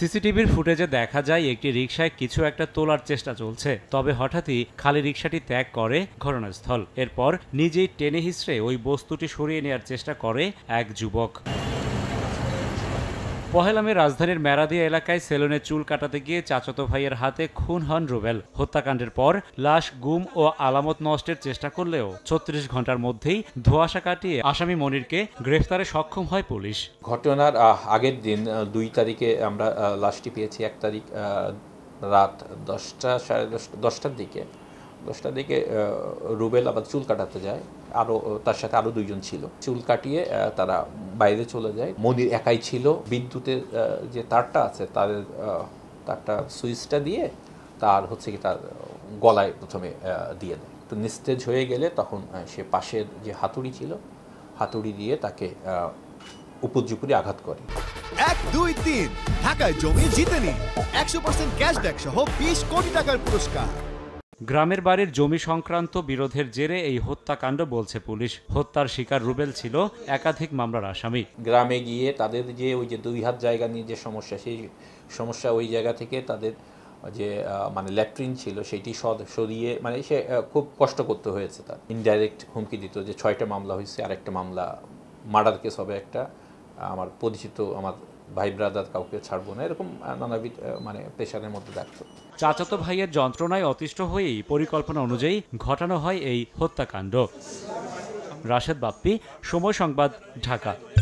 সিসিটিভির ফুটেজে দেখা যায় একটি রিকশায় কিছু একটা তোলার চেষ্টা চলছে তবে হঠাৎই খালি রিকশাটি ত্যাগ করে ঘটনাস্থল এরপর নিজেই টেনে হিসড়ে ওই বস্তুটি সরিয়ে নেওয়ার চেষ্টা করে এক যুবক পহেলামে রাজধানীর ম্যারাদিয়া এলাকায় সেলুনে চুল কাটাতে গিয়ে চাচাতো ভাইয়ের হাতে খুন হন রুবেল হত্যাকাণ্ডের পর লাশ গুম ও আলামত নষ্টের চেষ্টা করলেও ছত্রিশ ঘন্টার মধ্যেই ধোয়াশা কাটিয়ে আসামি মনিরকে গ্রেফতারে সক্ষম হয় পুলিশ ঘটনার আগের দিন দুই তারিখে আমরা লাশটি পেয়েছি এক তারিখ রাত দশটা সাড়ে দশটা দশটার দিকে দশটার দিকে রুবেল আবার চুল কাটাতে যায় আরও তার সাথে আরও দুইজন ছিল চুল কাটিয়ে তারা বাইরে চলে যায় মনির একাই ছিল বিদ্যুতের যে তারটা আছে তাদের তারটা সুইচটা দিয়ে তার হচ্ছে কি তার গলায় প্রথমে দিয়ে দেয় তো নিস্তেজ হয়ে গেলে তখন সে পাশের যে হাতুড়ি ছিল হাতুড়ি দিয়ে তাকে উপজুপুরি আঘাত করে এক দুই তিন ঢাকায় জমি জিতেনি একশো পার্সেন্ট ক্যাশব্যাক সহ বিশ কোটি টাকার পুরস্কার গ্রামের বাড়ির জমি সংক্রান্ত বিরোধের জেরে এই হত্যাকাণ্ড বলছে পুলিশ হত্যার শিকার রুবেল ছিল একাধিক মামলার আসামি গ্রামে গিয়ে তাদের যে ওই যে দুই হাত জায়গা নিয়ে যে সমস্যা সেই সমস্যা ওই জায়গা থেকে তাদের যে মানে ল্যাট্রিন ছিল সেটি সরিয়ে মানে সে খুব কষ্ট করতে হয়েছে তার ইনডাইরেক্ট হুমকি দিত যে ছয়টা মামলা হয়েছে আরেকটা মামলা মার্ডার কেস হবে একটা আমার পরিচিত আমার ভাই ব্রাদার কাউকে ছাড়বো না এরকম নানাবিধ মানে প্রেশারের মধ্যে থাকতো চাচাতো ভাইয়ের যন্ত্রণায় অতিষ্ঠ হয়েই পরিকল্পনা অনুযায়ী ঘটানো হয় এই হত্যাকাণ্ড রাশেদ বাপ্পি সময় সংবাদ ঢাকা